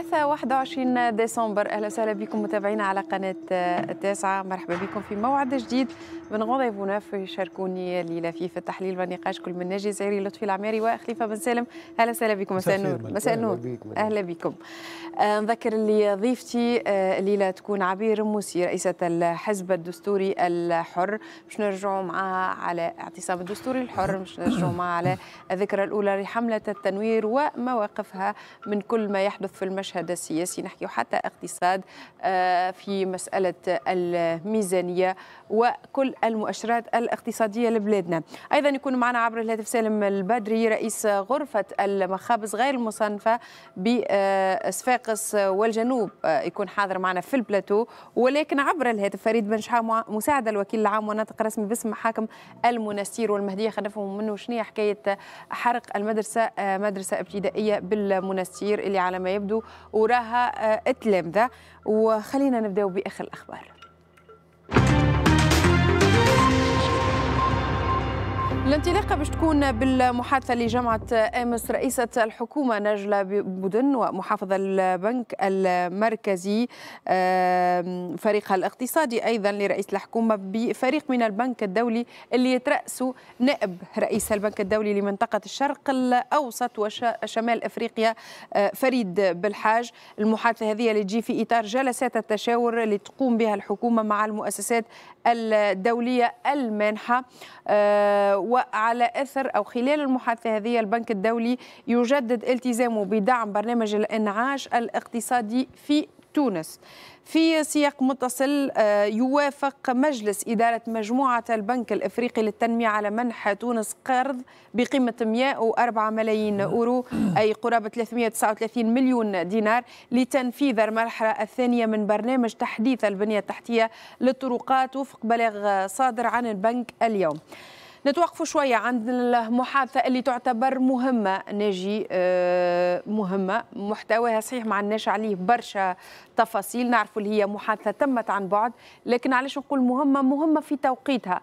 الثلاثاء 21 ديسمبر اهلا وسهلا بكم متابعينا على قناه التاسعه آه، مرحبا بكم في موعد جديد من غضي بوناف شاركوني الليله في التحليل والنقاش كل من ناجي زعيري لطفي العماري وخليفه بن سالم اهلا وسهلا بكم مساء النور مساء النور اهلا بكم آه، نذكر اللي ضيفتي الليله آه، تكون عبير موسي رئيسه الحزب الدستوري الحر باش نرجعوا معها على اعتصام الدستوري الحر باش نرجعوا معها على الذكرى الاولى لحمله التنوير ومواقفها من كل ما يحدث في المشهد المشهد السياسي نحكي حتى اقتصاد آه، في مسألة الميزانية وكل المؤشرات الاقتصادية لبلادنا أيضا يكون معنا عبر الهاتف سالم البدري رئيس غرفة المخابز غير المصنفة بصفاقس آه، والجنوب آه، يكون حاضر معنا في البلاتو ولكن عبر الهاتف فريد بن شحام مساعد الوكيل العام وناطق رسمي باسم حاكم المنستير والمهدية خنفهم منه شنو حكاية حرق المدرسة مدرسة ابتدائية بالمنستير اللي على ما يبدو وراها آه، تلامذه وخلينا نبداو باخر الاخبار الانطلاقه باش تكون بالمحادثه اللي جمعت امس رئيسه الحكومه نجله بودن ومحافظ البنك المركزي فريقها الاقتصادي ايضا لرئيس الحكومه بفريق من البنك الدولي اللي يتراسه نائب رئيس البنك الدولي لمنطقه الشرق الاوسط وشمال افريقيا آه، فريد بالحاج المحادثه هذه اللي تجي في اطار جلسات التشاور اللي تقوم بها الحكومه مع المؤسسات الدوليه المانحه آه، و وعلى أثر أو خلال المحادثة هذه البنك الدولي يجدد التزامه بدعم برنامج الإنعاش الاقتصادي في تونس في سياق متصل آه، يوافق مجلس إدارة مجموعة البنك الإفريقي للتنمية على منح تونس قرض بقيمة 104 ملايين أورو أي قرابة 339 مليون دينار لتنفيذ المرحلة الثانية من برنامج تحديث البنية التحتية للطرقات وفق بلاغ صادر عن البنك اليوم. نتوقف شوية عند المحادثة اللي تعتبر مهمة ناجي آه، مهمة محتواها صحيح مع الناش عليه برشا تفاصيل نعرف اللي هي محادثة تمت عن بعد لكن علاش نقول مهمة مهمة في توقيتها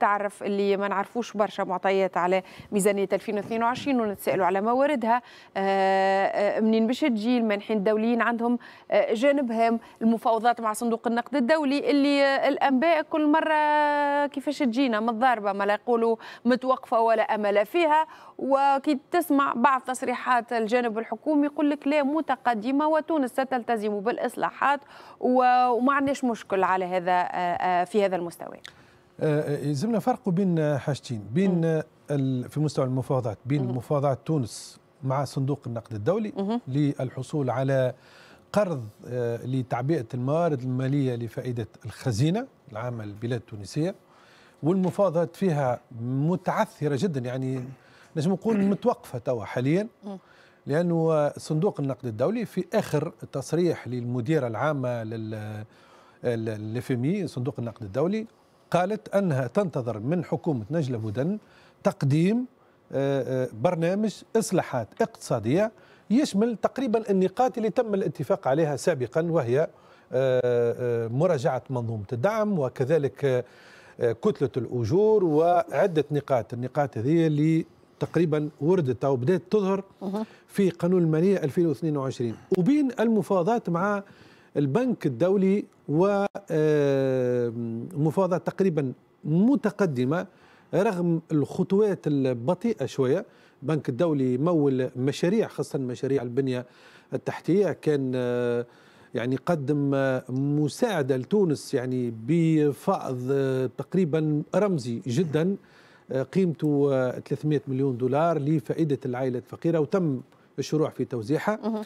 تعرف اللي ما نعرفوش برشا معطيات على ميزانيه 2022 ونتسالوا على مواردها آه، آه، منين باش تجي المانحين الدوليين عندهم آه، جانب هام المفاوضات مع صندوق النقد الدولي اللي الانباء كل مره كيفاش تجينا متضاربه ما لا يقولوا متوقفه ولا امل فيها وكي تسمع بعض تصريحات الجانب الحكومي يقول لك لا متقدمه وتونس ستلتزم بالاصلاحات وما عندناش مشكل على هذا في هذا المستوى يلزمنا آه، آه، فرق بين حاجتين بين في مستوى المفاوضات بين مفاوضات تونس مع صندوق النقد الدولي للحصول على قرض آه، لتعبئة الموارد المالية لفائدة الخزينة العامة للبلاد التونسية والمفاوضات فيها متعثرة جدا يعني نجم نقول متوقفة توا حاليا لأنه صندوق النقد الدولي في آخر تصريح للمديرة العامة لل الافمي صندوق النقد الدولي قالت أنها تنتظر من حكومة نجلة بودن تقديم آه، آه، برنامج إصلاحات اقتصادية يشمل تقريبا النقاط اللي تم الاتفاق عليها سابقا وهي آه، مراجعة منظومة الدعم وكذلك كتلة الأجور وعدة نقاط النقاط هذه اللي تقريبا وردت أو بدأت تظهر في قانون المالية 2022 وبين المفاوضات مع البنك الدولي ومفاوضات تقريبا متقدمه رغم الخطوات البطيئه شويه البنك الدولي مول مشاريع خاصه مشاريع البنيه التحتيه كان آه، يعني قدم آه، مساعده لتونس يعني بفائض آه، تقريبا رمزي جدا قيمته 300 مليون دولار لفائده العائله الفقيره وتم الشروع في توزيعها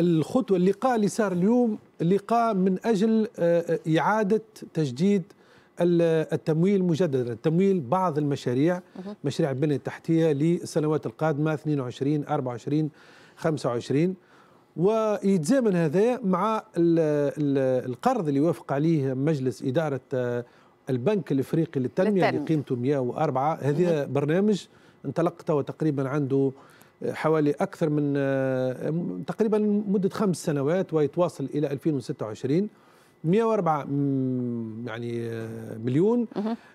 الخطوة اللقاء اللي صار اليوم لقاء من أجل آه، آه، إعادة تجديد آه، التمويل مجددا تمويل بعض المشاريع مشاريع البنية التحتية للسنوات القادمة 22 24 25 ويتزامن هذا مع القرض اللي وافق عليه مجلس إدارة البنك الإفريقي للتنمية اللي قيمته 104 هذا برنامج انطلق تقريبا عنده حوالي أكثر من آه، تقريبا مدة خمس سنوات ويتواصل إلى 2026 104 يعني آه، مليون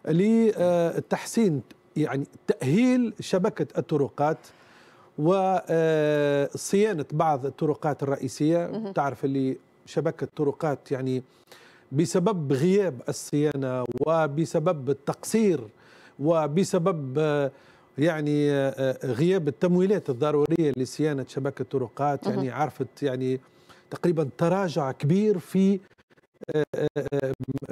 لتحسين يعني تأهيل شبكة الطرقات وصيانة آه، بعض الطرقات الرئيسية تعرف اللي شبكة طرقات يعني بسبب غياب الصيانة وبسبب التقصير وبسبب يعني آه، آه، غياب التمويلات الضروريه لصيانه شبكه الطرقات يعني عرفت يعني تقريبا تراجع كبير في آه،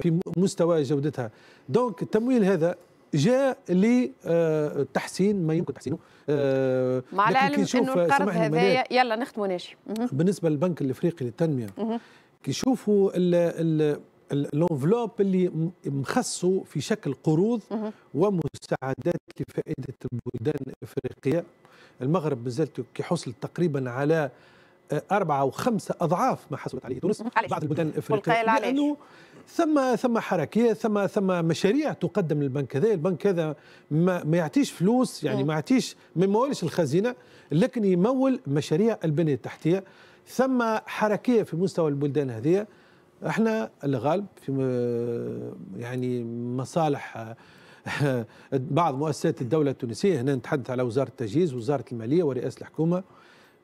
في مستوى جودتها دونك التمويل هذا جاء لتحسين ما يمكن تحسينه مع العلم انه القرض هذا يلا نختموا ناشي بالنسبه للبنك الافريقي للتنميه كي يشوفوا الانفلوب اللي مخصو في شكل قروض ومساعدات لفائده البلدان الافريقيه المغرب مازالت حصل تقريبا على آه، أربعة وخمسة أضعاف ما حصلت عليه تونس بعض البلدان الإفريقية لأنه ثم ثم حركية ثم ثم مشاريع تقدم للبنك هذا البنك هذا ما, ما يعطيش فلوس يعني ما يعطيش ما يمولش الخزينة لكن يمول مشاريع البنية التحتية ثم حركية في مستوى البلدان هذه احنا الغالب في يعني مصالح بعض مؤسسات الدولة التونسية هنا نتحدث على وزارة التجهيز وزارة المالية ورئاسة الحكومة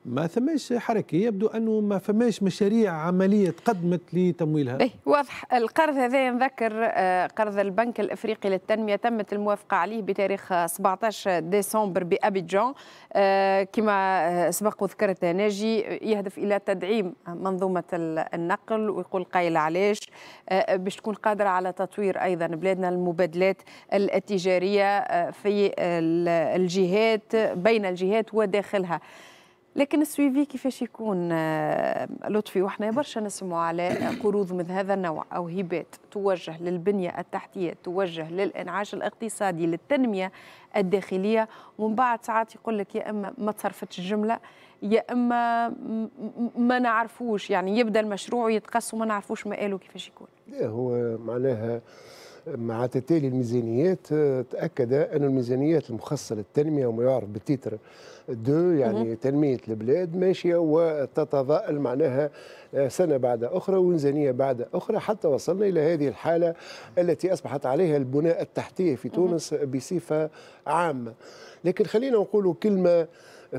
ما ثماش حركه يبدو انه ما فماش مشاريع عمليه تقدمت لتمويلها واضح القرض هذا نذكر آه، قرض البنك الافريقي للتنميه تمت الموافقه عليه بتاريخ 17 ديسمبر بابيجان آه، كما آه، سبق وذكرت ناجي يهدف الى تدعيم منظومه النقل ويقول قايل علاش باش تكون قادره على تطوير ايضا بلادنا المبادلات التجاريه في الجهات بين الجهات وداخلها لكن السويفي كيفاش يكون آه، لطفي وحنا برشا نسمعوا على قروض من هذا النوع او هبات توجه للبنيه التحتيه توجه للانعاش الاقتصادي للتنميه الداخليه ومن بعد ساعات يقول لك يا اما ما تصرفتش الجمله يا اما ما نعرفوش يعني يبدا المشروع ويتقسم وما نعرفوش مآله كيفاش يكون. هو معناها مع تتالي الميزانيات آه، تأكد أن الميزانيات المخصصة للتنمية وما يعرف بالتيتر دو يعني تنمية البلاد ماشية وتتضاءل معناها آه، سنة بعد أخرى وميزانية بعد أخرى حتى وصلنا إلى هذه الحالة التي أصبحت عليها البناء التحتية في تونس بصفة عامة لكن خلينا نقول كلمة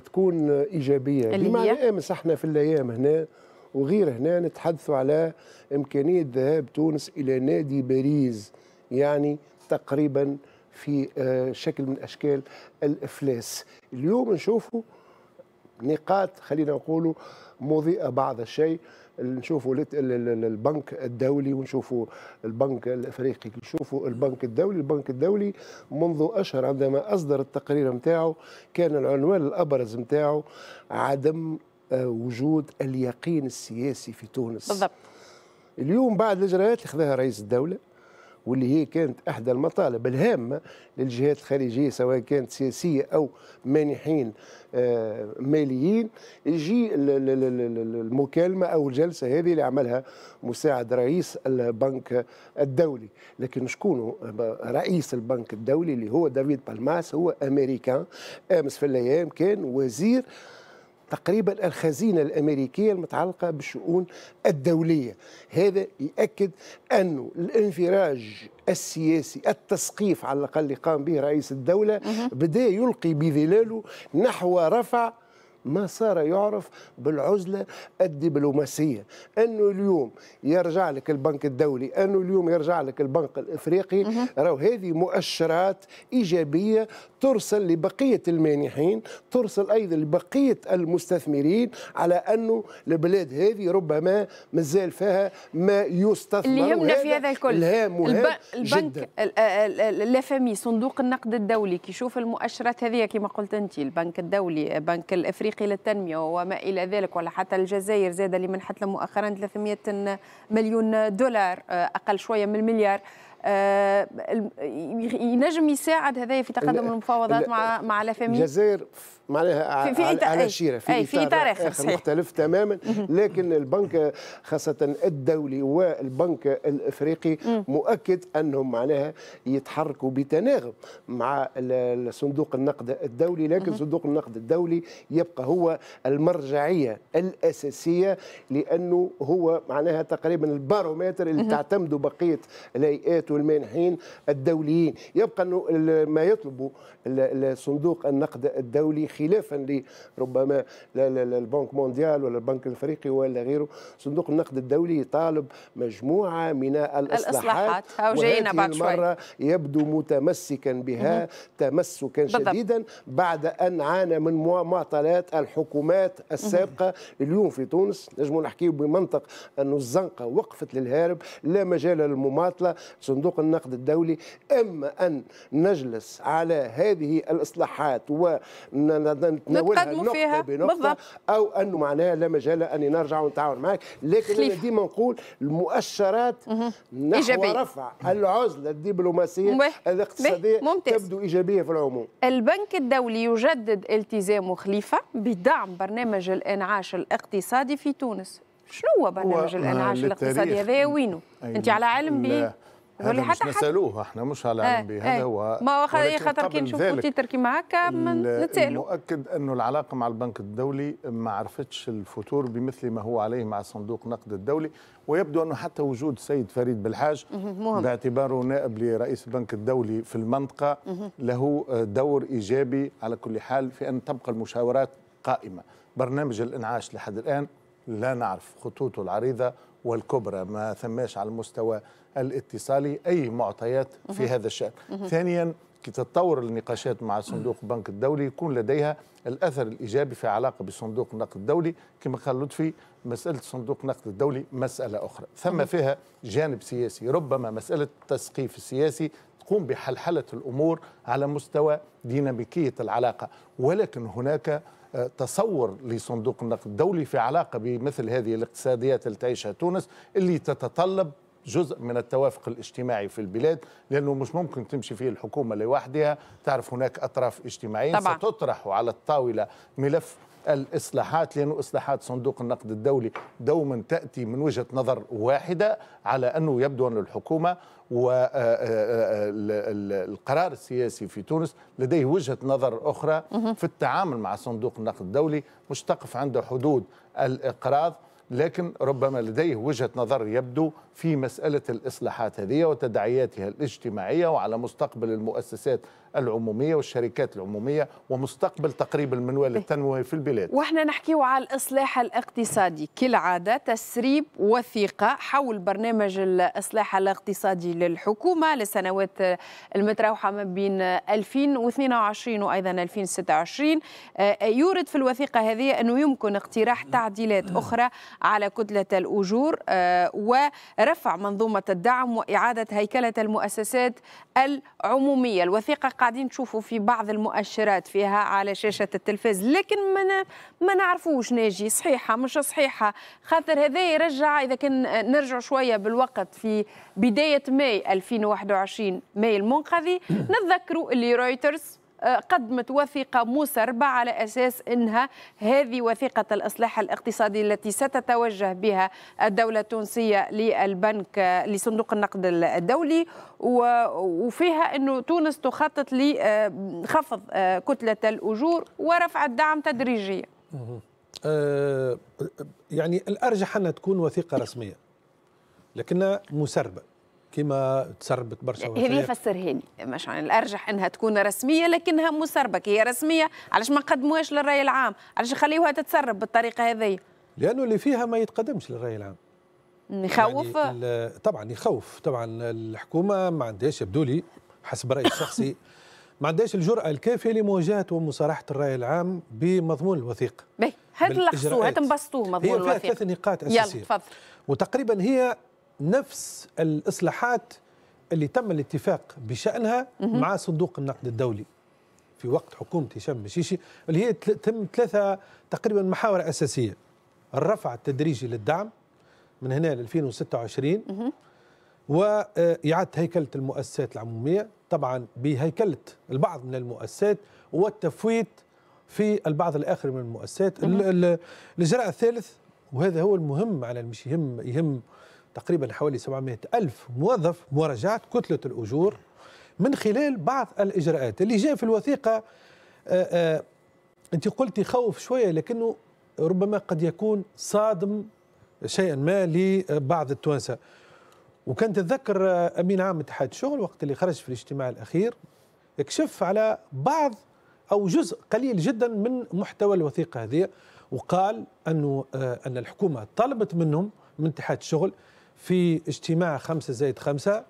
تكون إيجابية بمعنى أمس احنا في الأيام هنا وغير هنا نتحدثوا على إمكانية ذهاب تونس إلى نادي باريس يعني تقريبا في آه، شكل من اشكال الافلاس اليوم نشوفوا نقاط خلينا نقولوا مضيئه بعض الشيء نشوفوا البنك الدولي ونشوفوا البنك الافريقي نشوفوا البنك الدولي البنك الدولي منذ اشهر عندما اصدر التقرير نتاعو كان العنوان الابرز نتاعو عدم آه، وجود اليقين السياسي في تونس بالضبط اليوم بعد الاجراءات اللي خذاها رئيس الدوله واللي هي كانت إحدى المطالب الهامة للجهات الخارجية سواء كانت سياسية أو مانحين آه، ماليين يجي المكالمة أو الجلسة هذه اللي عملها مساعد رئيس البنك الدولي لكن شكون رئيس البنك الدولي اللي هو دافيد بالماس هو أمريكان أمس آه، في الأيام كان وزير تقريبا الخزينة الأمريكية المتعلقة بالشؤون الدولية هذا يؤكد أن الانفراج السياسي التسقيف على الأقل قام به رئيس الدولة بدأ يلقي بظلاله نحو رفع ما صار يعرف بالعزلة الدبلوماسية أنه اليوم يرجع لك البنك الدولي أنه اليوم يرجع لك البنك الإفريقي رأوا هذه مؤشرات إيجابية ترسل لبقية المانحين ترسل أيضا لبقية المستثمرين على أنه البلاد هذه ربما مازال فيها ما يستثمر اللي يهمنا في هذا الكل الهام الب... البنك لافامي صندوق النقد الدولي كي يشوف المؤشرات هذه كما قلت أنت البنك الدولي بنك الإفريقي الافريقي للتنميه وما الى ذلك ولا حتى الجزائر زاد منحت له مؤخرا 300 مليون دولار آه، اقل شويه من المليار آه، ينجم يساعد هذا في تقدم المفاوضات مع مع لافامي الجزائر معناها في على, على إيه، شيره في, إيه، في اطار اخر صحيح. مختلف تماما لكن البنك خاصه الدولي والبنك الافريقي مؤكد انهم معناها يتحركوا بتناغم مع صندوق النقد الدولي لكن صندوق النقد الدولي يبقى هو المرجعيه الاساسيه لانه هو معناها تقريبا البارومتر اللي تعتمدوا بقيه الهيئات والمانحين الدوليين يبقى أنه ما يطلبه صندوق النقد الدولي خلافا لربما البنك مونديال ولا البنك الافريقي ولا غيره صندوق النقد الدولي يطالب مجموعه من الاصلاحات, الأصلاحات بعد المره شوي. يبدو متمسكا بها تمسكا بالضبط. شديدا بعد ان عانى من معطلات الحكومات السابقه اليوم في تونس نجم نحكيو بمنطق انه الزنقه وقفت للهارب لا مجال للمماطله صندوق النقد الدولي اما ان نجلس على هذه الاصلاحات ونتناولها نقطه بنقطه بالضبط. او انه معناها لا مجال ان نرجع ونتعاون معك لكن خليفة. انا ديما نقول المؤشرات نحو إيجابية. رفع العزله الدبلوماسيه مه. الاقتصاديه ممتاز. تبدو ايجابيه في العموم البنك الدولي يجدد التزامه خليفه بدعم برنامج الانعاش الاقتصادي في تونس شنو هو برنامج الانعاش آه، الاقتصادي هذا وينه انت على علم به واللي حتى مش نسالوه احنا مش على علم به هذا هو ما خاطر كي نشوفوا بوتين تركي هكا نتسالوا المؤكد انه العلاقه مع البنك الدولي ما عرفتش الفتور بمثل ما هو عليه مع صندوق نقد الدولي ويبدو انه حتى وجود سيد فريد بالحاج مهم. باعتباره نائب لرئيس البنك الدولي في المنطقه له دور ايجابي على كل حال في ان تبقى المشاورات قائمه برنامج الانعاش لحد الان لا نعرف خطوطه العريضه والكبرى ما ثماش على المستوى الاتصالي أي معطيات في هذا الشأن ثانيا كي تتطور النقاشات مع صندوق البنك الدولي يكون لديها الاثر الايجابي في علاقه بصندوق النقد الدولي كما قال لطفي مساله صندوق النقد الدولي مساله اخرى ثم فيها جانب سياسي ربما مساله التسقيف السياسي تقوم بحلحله الامور على مستوى ديناميكيه العلاقه ولكن هناك تصور لصندوق النقد الدولي في علاقة بمثل هذه الاقتصاديات اللي تعيشها تونس اللي تتطلب جزء من التوافق الاجتماعي في البلاد لانه مش ممكن تمشي فيه الحكومه لوحدها تعرف هناك اطراف اجتماعيه طبعا. ستطرح على الطاوله ملف الاصلاحات لانه اصلاحات صندوق النقد الدولي دوما تاتي من وجهه نظر واحده على انه يبدو ان الحكومه والقرار آه، آه، آه، السياسي في تونس لديه وجهة نظر أخرى في التعامل مع صندوق النقد الدولي مش تقف عنده حدود الإقراض لكن ربما لديه وجهة نظر يبدو في مسألة الإصلاحات هذه وتدعياتها الاجتماعية وعلى مستقبل المؤسسات العمومية والشركات العمومية ومستقبل تقريب المنوال إيه. التنموي في البلاد وإحنا نحكي على الإصلاح الاقتصادي كالعادة تسريب وثيقة حول برنامج الإصلاح الاقتصادي للحكومة للسنوات المتراوحة ما بين 2022 وأيضا 2026 آه، يورد في الوثيقة هذه أنه يمكن اقتراح تعديلات نعم. أخرى على كتلة الأجور آه، ورفع منظومة الدعم وإعادة هيكلة المؤسسات العمومية الوثيقة قاعدين تشوفوا في بعض المؤشرات فيها على شاشة التلفاز لكن ما ما نعرفوش ناجي صحيحة مش صحيحة خاطر هذا يرجع إذا كان نرجع شوية بالوقت في بداية ماي 2021 ماي المنقذي نتذكروا اللي رويترز قدمت وثيقة مسربة على أساس أنها هذه وثيقة الإصلاح الاقتصادي التي ستتوجه بها الدولة التونسية للبنك لصندوق النقد الدولي وفيها أنه تونس تخطط لخفض آه، كتلة الأجور ورفع الدعم تدريجيا أه، يعني الأرجح أنها تكون وثيقة رسمية لكنها مسربة كما تسربت برشا هذه فسرهاني مش عن الارجح انها تكون رسميه لكنها مسربكه هي رسميه علاش ما نقدموهاش للراي العام علاش خليوها تتسرب بالطريقه هذه لانه اللي فيها ما يتقدمش للراي العام يخوف يعني طبعا يخوف طبعا الحكومه ما عندهاش يبدو لي حسب رايي الشخصي ما عندهاش الجرأة الكافية لمواجهة ومصارحة الرأي العام بمضمون الوثيقة. هات لخصوه هات نبسطوه مضمون الوثيقة. هي فيها ثلاث نقاط أساسية. يلا تفضل. وتقريبا هي نفس الإصلاحات اللي تم الاتفاق بشأنها مع صندوق النقد الدولي في وقت حكومة هشام مشيشي اللي هي تم ثلاثة تقريبا محاور أساسية الرفع التدريجي للدعم من هنا ل 2026 وإعادة هيكلة المؤسسات العمومية طبعا بهيكلة البعض من المؤسسات والتفويت في البعض الآخر من المؤسسات الإجراء الثالث وهذا هو المهم على مش يهم يهم تقريبا حوالي 700 ألف موظف مراجعة كتلة الأجور من خلال بعض الإجراءات اللي جاء في الوثيقة آه، آه، أنت قلتي يخوف شوية لكنه ربما قد يكون صادم شيئا ما لبعض التوانسة وكان تتذكر آه، أمين عام اتحاد الشغل وقت اللي خرج في الاجتماع الأخير اكشف على بعض أو جزء قليل جدا من محتوى الوثيقة هذه وقال أنه أن الحكومة طلبت منهم من اتحاد الشغل في اجتماع خمسة زائد خمسة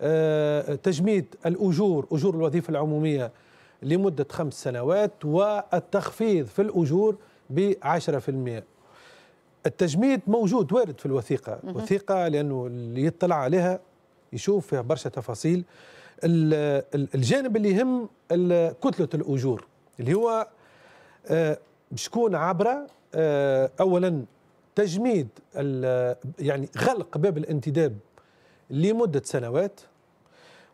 آه، تجميد الأجور أجور الوظيفة العمومية لمدة خمس سنوات والتخفيض في الأجور بعشرة في المئة التجميد موجود وارد في الوثيقة وثيقة لأنه اللي يطلع عليها يشوف فيها برشا تفاصيل الجانب اللي يهم كتلة الأجور اللي هو آه، شكون عبر آه، أولا تجميد يعني غلق باب الانتداب لمدة سنوات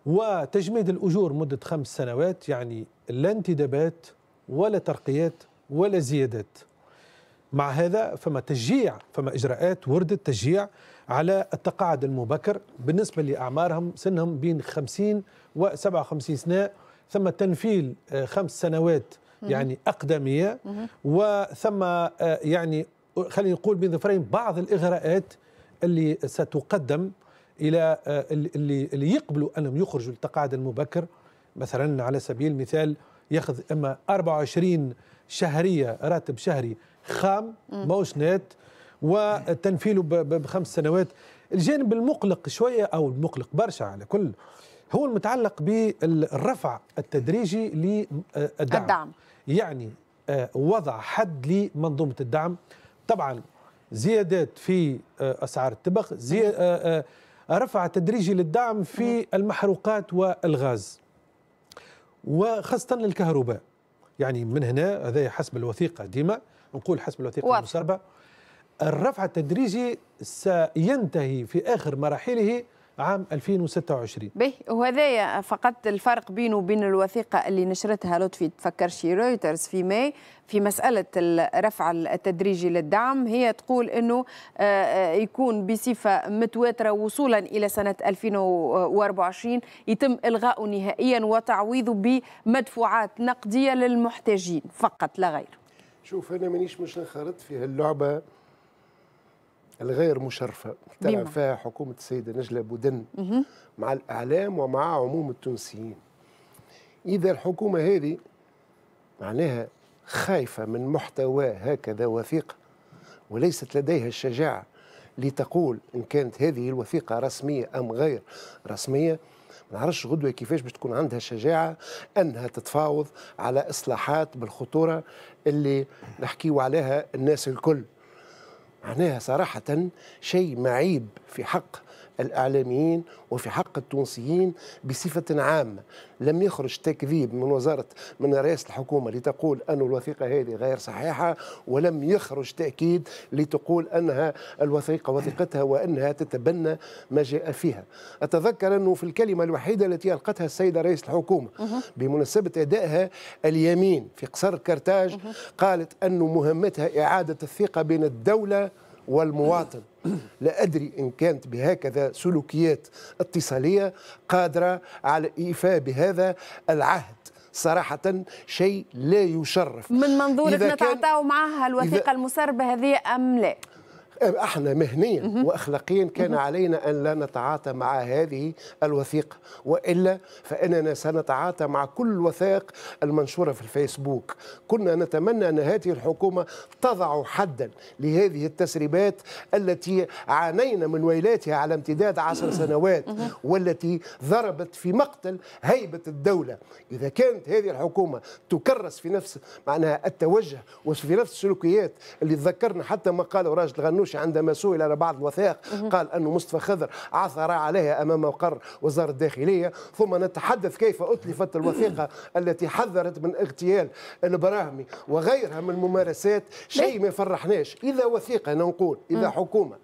وتجميد الأجور مدة خمس سنوات يعني لا انتدابات ولا ترقيات ولا زيادات مع هذا فما تشجيع فما إجراءات وردت تشجيع على التقاعد المبكر بالنسبة لأعمارهم سنهم بين 50 و 57 سنة ثم تنفيل آه، خمس سنوات يعني أقدمية وثم آه، يعني خلينا نقول بين ظفرين بعض الاغراءات اللي ستقدم الى آه، اللي, اللي يقبلوا انهم يخرجوا للتقاعد المبكر مثلا على سبيل المثال ياخذ اما 24 شهريه راتب شهري خام موش نات وتنفيله بخمس سنوات الجانب المقلق شويه او المقلق برشا على كل هو المتعلق بالرفع التدريجي للدعم الدعم. يعني آه، وضع حد لمنظومه الدعم طبعا زيادات في آه، اسعار الطبخ زي آه، آه، رفع تدريجي للدعم في المحروقات والغاز وخاصه الكهرباء يعني من هنا هذا حسب الوثيقه ديما نقول حسب الوثيقه المسربه الرفع التدريجي سينتهي في اخر مراحله عام 2026 به وهذايا فقط الفرق بينه وبين الوثيقه اللي نشرتها لطفي تفكرشي رويترز في ماي في مساله الرفع التدريجي للدعم هي تقول انه آه، آه، يكون بصفه متواتره وصولا الى سنه 2024 يتم الغاءه نهائيا وتعويضه بمدفوعات نقديه للمحتاجين فقط لا غير شوف انا مانيش مش انخرطت في هاللعبه الغير مشرفه تلعب فيها حكومه السيده نجله بودن مع الاعلام ومع عموم التونسيين اذا الحكومه هذه معناها خايفه من محتوى هكذا وثيقه وليست لديها الشجاعه لتقول ان كانت هذه الوثيقه رسميه ام غير رسميه ما نعرفش غدوه كيفاش باش تكون عندها شجاعه انها تتفاوض على اصلاحات بالخطوره اللي نحكيو عليها الناس الكل معناها صراحة شيء معيب في حق الإعلاميين وفي حق التونسيين بصفة عامة لم يخرج تكذيب من وزارة من رئاسة الحكومة لتقول أن الوثيقة هذه غير صحيحة ولم يخرج تأكيد لتقول أنها الوثيقة وثيقتها وأنها تتبنى ما جاء فيها أتذكر أنه في الكلمة الوحيدة التي ألقتها السيدة رئيس الحكومة بمناسبة أدائها اليمين في قصر كرتاج قالت أن مهمتها إعادة الثقة بين الدولة والمواطن لا أدري إن كانت بهكذا سلوكيات اتصالية قادرة على إيفاء بهذا العهد صراحة شيء لا يشرف من منظورك نتعطاو معها الوثيقة المسربة هذه أم لا؟ احنا مهنيا واخلاقيا كان علينا ان لا نتعاطى مع هذه الوثيقه والا فاننا سنتعاطى مع كل الوثائق المنشوره في الفيسبوك كنا نتمنى ان هذه الحكومه تضع حدا لهذه التسريبات التي عانينا من ويلاتها على امتداد عشر سنوات والتي ضربت في مقتل هيبه الدوله اذا كانت هذه الحكومه تكرس في نفس معناها التوجه وفي نفس السلوكيات اللي تذكرنا حتى ما قاله راجل غنوش الجيش عندما سئل على بعض الوثائق قال أن مصطفى خضر عثر عليها أمام مقر وزارة الداخلية ثم نتحدث كيف أتلفت الوثيقة التي حذرت من اغتيال البراهمي وغيرها من الممارسات شيء ما فرحناش إذا وثيقة نقول إذا حكومة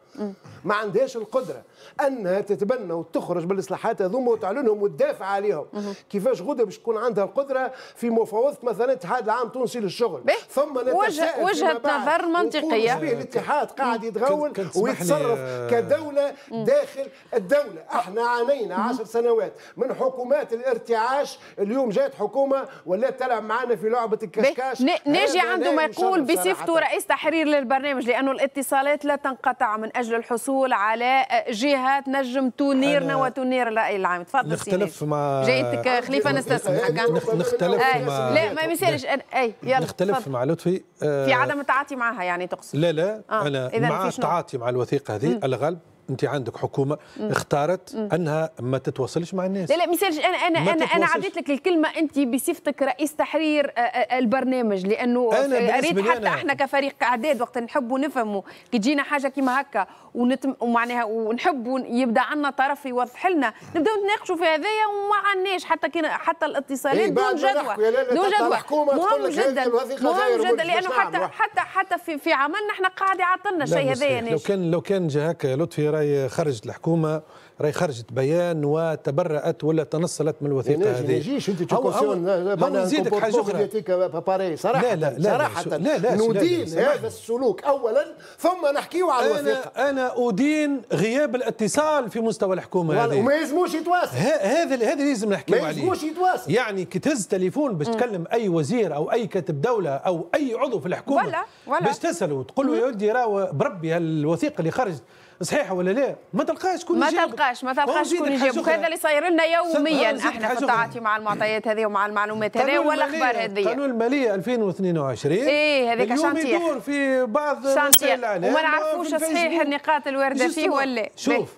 ما عندهاش القدره انها تتبنى وتخرج بالاصلاحات هذوما وتعلنهم وتدافع عليهم كيفاش غدا باش تكون عندها القدره في مفاوضه مثلا الاتحاد العام التونسي للشغل ثم وجهه وجهه نظر منطقيه به الاتحاد قاعد يتغول ويتصرف آه، كدوله داخل الدوله احنا عانينا 10 سنوات من حكومات الارتعاش اليوم جات حكومه ولا تلعب معنا في لعبه الكشكاش ناجي عنده ما يقول بصفته رئيس تحرير للبرنامج لانه الاتصالات لا تنقطع من اجل الحصول على جهه نجم تنيرنا وتنير الراي العام تفضل نختلف مع جايتك خليفه نستسمح نختلف مع لا ما يسالش اي يلا نختلف مع لطفي في عدم التعاطي معها يعني تقصد لا لا آه. انا مع التعاطي مع الوثيقه هذه الغالب انت عندك حكومه مم. اختارت مم. انها ما تتواصلش مع الناس لا لا مثالش انا انا انا انا عديت لك الكلمه انت بصفتك رئيس تحرير آه، آه، البرنامج لانه اريد حتى أنا... احنا كفريق اعداد وقت نحبوا نفهموا كي تجينا حاجه كيما هكا ونتم ومعناها ونحب يبدا عندنا طرف يوضح لنا نبداو نتناقشوا في هذايا وما عندناش حتى كينا حتى الاتصالات إيه، دون جدوى دون جدوى مهم جدا مهم جدا لانه نعم. حتى حتى حتى في في عملنا احنا قاعد يعطلنا الشيء هذايا لو كان لو كان جهك لطفي راي خرجت الحكومه راهي خرجت بيان وتبرأت ولا تنصلت من الوثيقه هذه ما يجيش انت تكونسيون أو نزيدك حاجه اخرى آه، باري صراحه لا لا لا صراحه لا لا, لا ندين هذا السلوك اولا ثم نحكيو على الوثيقه انا ادين غياب الاتصال في مستوى الحكومه هذه وما يلزموش يتواصل هذا هذا لازم نحكيو عليه ما يلزموش يتواصل يعني كي تهز تليفون باش تكلم اي وزير او اي كاتب دوله او اي عضو في الحكومه ولا ولا باش تساله وتقول له يا ولدي راه بربي الوثيقه اللي خرجت صحيح ولا لا ما تلقاش كل ما تلقاش ما تلقاش كل يجاوبك هذا اللي صاير لنا يوميا احنا في التعاطي مع المعطيات هذه ومع المعلومات هذه والاخبار هذه قانون الماليه 2022 ايه هذيك شانتيه يدور في بعض وسائل وما نعرفوش صحيح النقاط الوارده فيه ولا شوف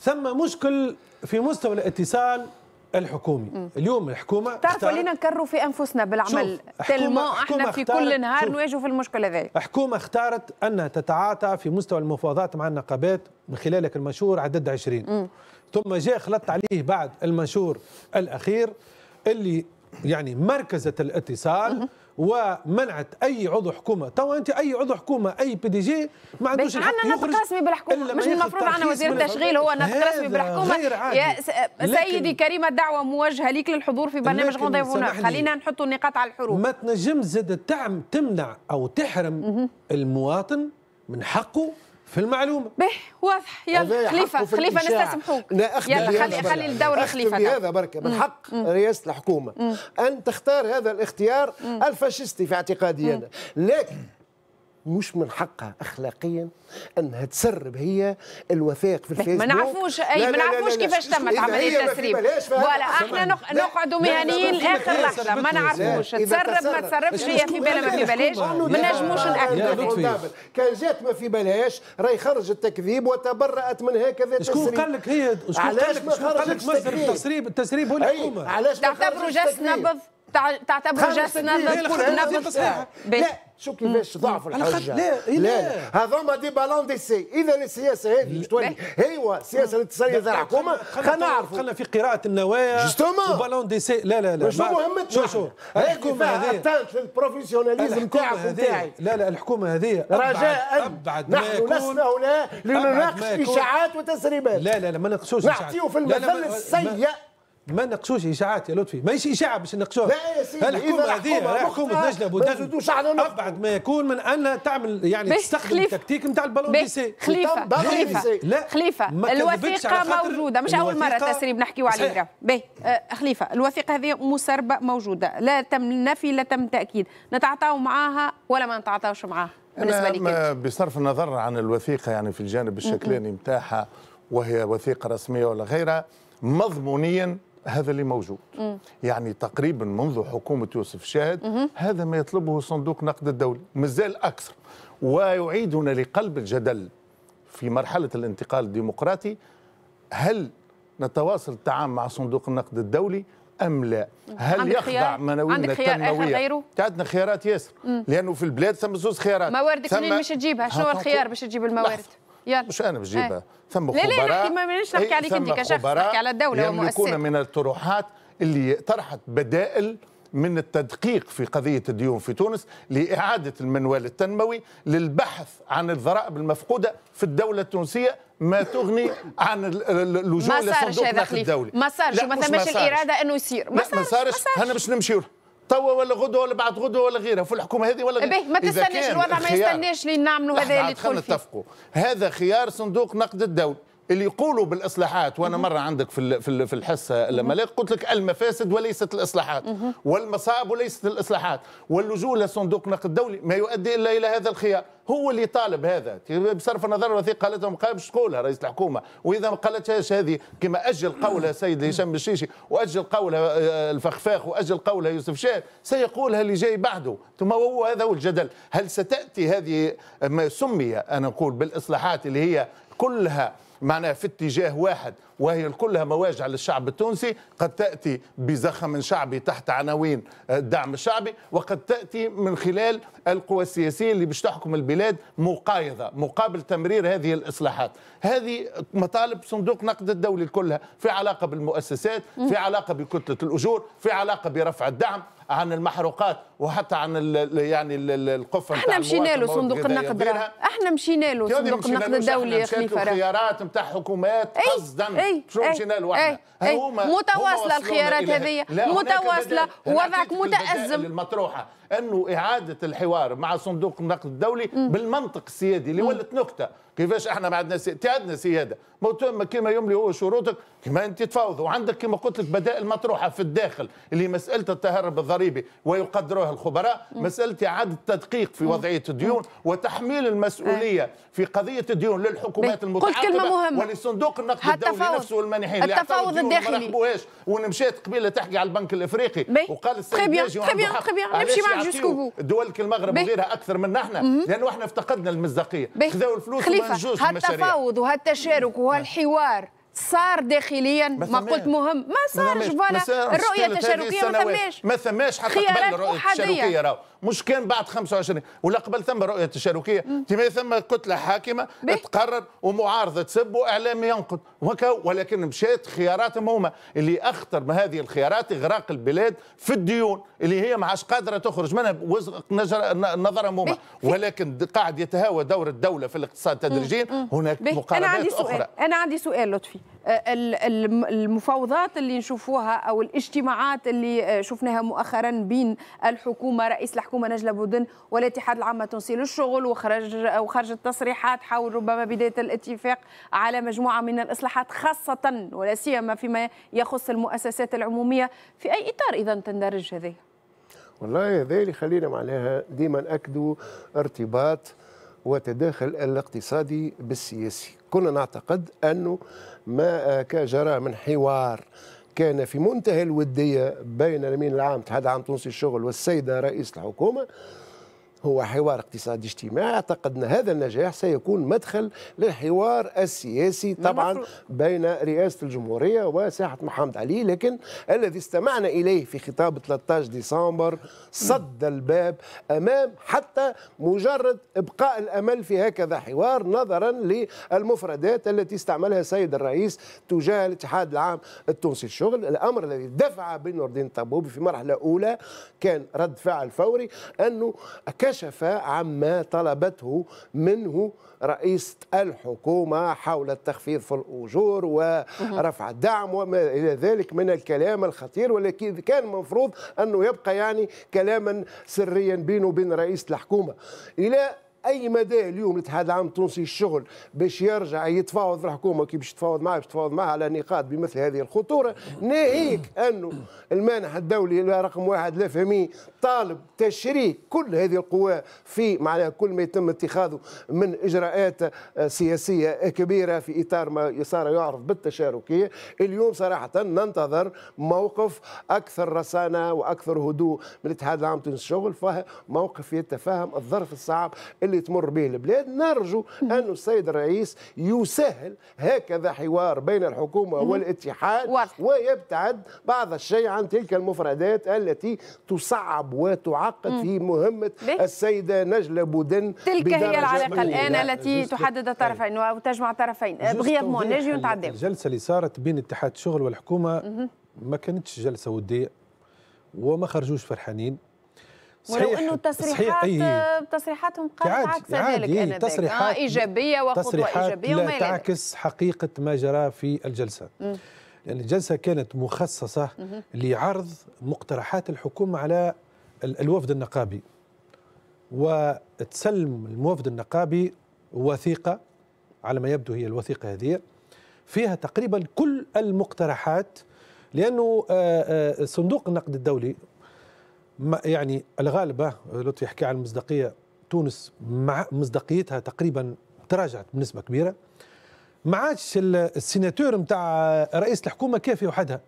ثم مشكل في مستوى الاتصال الحكومي اليوم الحكومه تعرفوا لينا نكروا في انفسنا بالعمل تلمون احنا في كل نهار نواجهوا في المشكله ذي الحكومه اختارت انها تتعاطى في مستوى المفاوضات مع النقابات من خلالك المنشور عدد 20 ثم جاء خلطت عليه بعد المنشور الاخير اللي يعني مركزه الاتصال مم. ومنعت اي عضو حكومه تو انت اي عضو حكومه اي بي دي جي ما عندوش الحق عندنا نطق رسمي بالحكومه مش المفروض عندنا وزير التشغيل هو نطق رسمي بالحكومه يا سيدي كريمه الدعوه موجهه ليك للحضور في برنامج غدا هنا خلينا نحطوا النقاط على الحروف ما تنجمش زاد تعم تمنع او تحرم المواطن من حقه في المعلومه به واضح يلا خليفه خليفه نستسمحوك يلا خلي خلي الدور خليفه هذا بركه من حق رئاسه الحكومه ان تختار هذا الاختيار الفاشستي في اعتقادي انا لكن مش من حقها اخلاقيا انها تسرب هي الوثائق في الفيسبوك ما نعرفوش اي ما نعرفوش كيفاش تمت عمليه التسريب ولا احنا نقعدوا مهنيين لاخر لحظه ما نعرفوش تسرب ما تسربش هي في بالها ما في بلاش ما نجموش آه، ناكدوا كان جات ما في بلاش راهي خرج التكذيب وتبرأت من هكذا شكون قال لك هي شكون قال لك مصدر التسريب التسريب هو الحكومه علاش تعتبروا جس نبض تعتبره جسنا نفس لا شو كيفاش ضعف الحجه لا إيه، لا هذوما دي بالون دي سي اذا السياسه هذه مش تولي هيوا السياسه الاتصاليه تاع الحكومه خلينا نعرف خلينا في قراءه النوايا بالون دي سي لا لا لا شو مهمتنا شو شو الحكومه هذه اتانت للبروفيسيوناليزم تاعك وتاعي لا لا الحكومه هذه رجاء أبعد نحن لسنا هنا لنناقش اشاعات وتسريبات لا لا لا ما نقصوش نعطيو في المثل السيء ما نقصوش اشاعات يا لطفي ماشي اشاعه باش نقصوها لا يا سيدي الحكومه هذه حكومه نجله بودن ابعد ما يكون من ان تعمل يعني تستخدم التكتيك نتاع البالون سي خليفه خليفه لا خليفه الوثيقه موجوده مش اول مره تسريب نحكيو عليها باهي خليفه الوثيقه هذه مسربه موجوده لا تم نفي لا تم تاكيد نتعاطاو معاها ولا ما نتعاطاوش معاها بالنسبه لي بصرف النظر عن الوثيقه يعني في الجانب الشكلاني نتاعها وهي وثيقه رسميه ولا غيرها مضمونيا هذا اللي موجود مم. يعني تقريبا منذ حكومة يوسف شاهد هذا ما يطلبه صندوق نقد الدولي مازال أكثر ويعيدنا لقلب الجدل في مرحلة الانتقال الديمقراطي هل نتواصل التعامل مع صندوق النقد الدولي أم لا هل يخضع مناوينا التنموية غيره؟ عندنا خيارات ياسر لأنه في البلاد ثم زوز خيارات موارد كونين مش تجيبها شنو الخيار باش تجيب الموارد يلا. مش انا بجيبها إيه. ثم خبراء لا لا نحكي ما بنش نحكي إيه، عليك انت كشخص نحكي على الدوله يكون من الطروحات اللي طرحت بدائل من التدقيق في قضية الديون في تونس لإعادة المنوال التنموي للبحث عن الضرائب المفقودة في الدولة التونسية ما تغني عن اللجوء لصندوق النقد الدولي ما صارش ما ثمش الإرادة أنه يصير ما صارش أنا باش نمشي توا ولا غدوه ولا بعد غدوه ولا غيرها في الحكومه هذه ولا غيرها ما تستناش الوضع ما يستناش لين نعملوا هذا اللي تقول فيه هذا خيار صندوق نقد الدولي اللي يقولوا بالاصلاحات وانا مره عندك في في الحصه آه، لما قلت لك المفاسد وليست الاصلاحات والمصائب وليست الاصلاحات واللجوء لصندوق النقد الدولي ما يؤدي الا الى هذا الخيار هو اللي طالب هذا بصرف النظر الوثيقه قالتها ما قالش تقولها رئيس الحكومه واذا ما قالتهاش هذه كما اجل قولها سيد هشام الشيشي واجل قولها آه، آه، الفخفاخ واجل قولها يوسف شاه سيقولها اللي جاي بعده ثم هو هذا هو الجدل هل ستاتي هذه ما سمي انا اقول بالاصلاحات اللي هي كلها معناها في اتجاه واحد وهي كلها مواجع للشعب التونسي قد تأتي بزخم شعبي تحت عناوين الدعم الشعبي وقد تأتي من خلال القوى السياسية اللي باش تحكم البلاد مقايضة مقابل تمرير هذه الإصلاحات هذه مطالب صندوق نقد الدولي كلها في علاقة بالمؤسسات في علاقة بكتلة الأجور في علاقة برفع الدعم عن المحروقات وحتى عن الـ يعني الـ القفه احنا مشينا له صندوق النقد احنا مشينا له صندوق النقد الدولي يا خليفه خيارات نتاع حكومات قصدا شو مشينا له احنا متواصله الخيارات هذه متواصله وضعك متازم المطروحه انه اعاده الحوار مع صندوق النقد الدولي م. بالمنطق السيادي اللي ولت نكته كيفاش احنا ما عندنا سياده عندنا سياده كما يملي هو شروطك كما انت تفاوض وعندك كما قلت لك بدائل مطروحه في الداخل اللي مساله التهرب الضريبي ويقدروها الخبراء مساله اعاده التدقيق في وضعيه الديون وتحميل المسؤوليه في قضيه الديون للحكومات المتعاقبه ولصندوق النقد الدولي نفسه والمانحين التفاوض الداخلي ما ونمشيت قبيله تحكي على البنك الافريقي وقال السيد نمشي معك جوسكو بو دول المغرب وغيرها اكثر منا احنا لانه احنا افتقدنا المصداقيه خذوا الفلوس خليفه هالتفاوض وهالتشارك وهالحوار صار داخليا ما, قلت مهم ما صارش فوالا الرؤيه التشاركيه ما ثماش ما ثماش حتى قبل الرؤيه التشاركيه راهو مش كان بعد 25 ولا قبل ثم رؤيه تشاركيه تما ثم كتله حاكمه بي. تقرر ومعارضه تسب واعلام ينقد ولكن مشات خياراتهم هما اللي اخطر من هذه الخيارات اغراق البلاد في الديون اللي هي ما عادش قادره تخرج منها وزق نظرهم هما ولكن قاعد يتهاوى دور الدوله في الاقتصاد تدريجيا هناك اخرى انا عندي سؤال انا عندي سؤال لطفي آه، المفاوضات اللي نشوفوها او الاجتماعات اللي آه، شفناها مؤخرا بين الحكومه رئيس الحكومه نجله بودن والاتحاد العام التونسي للشغل وخرج آه، وخرجت تصريحات حول ربما بدايه الاتفاق على مجموعه من الاصلاحات خاصه ولا سيما فيما يخص المؤسسات العموميه في اي اطار اذا تندرج هذه؟ والله هذا اللي خلينا معناها ديما ناكدوا ارتباط وتداخل الاقتصادي بالسياسي كنا نعتقد أنه ما جرى من حوار كان في منتهى الودية بين الأمين العام تحدى العام تونسي للشغل والسيدة رئيس الحكومة هو حوار اقتصادي اجتماعي اعتقد ان هذا النجاح سيكون مدخل للحوار السياسي طبعا بين رئاسه الجمهوريه وساحه محمد علي لكن الذي استمعنا اليه في خطاب 13 ديسمبر صد الباب امام حتى مجرد ابقاء الامل في هكذا حوار نظرا للمفردات التي استعملها السيد الرئيس تجاه الاتحاد العام التونسي للشغل الامر الذي دفع بن نور الدين الطبوبي في مرحله اولى كان رد فعل فوري انه كشف عما طلبته منه رئيسة الحكومة حول التخفيض في الأجور ورفع الدعم وما إلى ذلك من الكلام الخطير ولكن كان مفروض أنه يبقى يعني كلاما سريا بينه وبين رئيسة الحكومة إلى اي مدى اليوم الاتحاد العام التونسي الشغل باش يرجع يتفاوض في الحكومه كي باش تفاوض معاه باش تفاوض معاه على نقاط بمثل هذه الخطوره ناهيك انه المانح الدولي رقم واحد فهمي طالب تشريك كل هذه القوى في معناها كل ما يتم اتخاذه من اجراءات آه، سياسيه كبيره في اطار ما صار يعرف بالتشاركيه اليوم صراحه ننتظر موقف اكثر رصانه واكثر هدوء من الاتحاد العام التونسي الشغل فهو موقف يتفاهم الظرف الصعب اللي تمر به البلاد نرجو أن السيد الرئيس يسهل هكذا حوار بين الحكومة والاتحاد واضح. ويبتعد بعض الشيء عن تلك المفردات التي تصعب وتعقد في مهمة السيدة نجلة بودن تلك هي العلاقة الآن التي تحدد الطرفين وتجمع الطرفين بغياب مون نجي ونتعداو الجلسة اللي صارت بين اتحاد الشغل والحكومة ما كانتش جلسة ودية وما خرجوش فرحانين ولو انه التصريحات أيه. تصريحاتهم قالت عكس ذلك انا آه، تصريحات آه ايجابيه وخطوه تصريحات ايجابيه لا وما تعكس حقيقه ما جرى في الجلسه مم. لان يعني الجلسه كانت مخصصه مم. لعرض مقترحات الحكومه على الوفد النقابي وتسلم الوفد النقابي وثيقه على ما يبدو هي الوثيقه هذه فيها تقريبا كل المقترحات لانه آه، آه، صندوق النقد الدولي ما يعني الغالبة لطفي يحكي عن المصداقية تونس مع مصداقيتها تقريبا تراجعت بنسبة كبيرة ما عادش السيناتور نتاع رئيس الحكومة كافي وحدها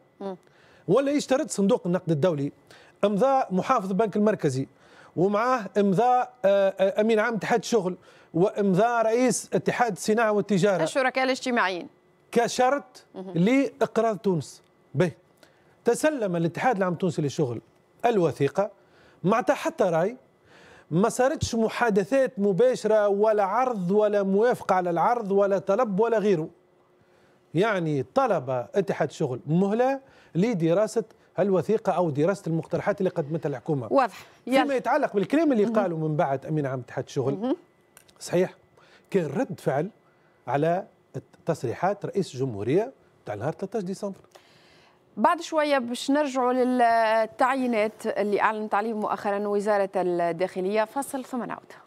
ولا يشترط صندوق النقد الدولي امضاء محافظ البنك المركزي ومعاه امضاء آه، آه، امين عام اتحاد الشغل وامضاء رئيس اتحاد الصناعه والتجاره الشركاء الاجتماعيين كشرط لاقراض تونس به تسلم الاتحاد العام التونسي للشغل الوثيقة معناتها حتى راي ما صارتش محادثات مباشرة ولا عرض ولا موافقة على العرض ولا طلب ولا غيره يعني طلب اتحاد الشغل مهلة لدراسة الوثيقة أو دراسة المقترحات اللي قدمتها الحكومة واضح فيما يتعلق بالكلام اللي قالوا من بعد أمين عام اتحاد الشغل صحيح كان رد فعل على تصريحات رئيس الجمهورية تاع نهار 13 ديسمبر بعد شوية باش نرجعوا للتعيينات اللي أعلنت عليه مؤخرا وزارة الداخلية فصل ثم نعود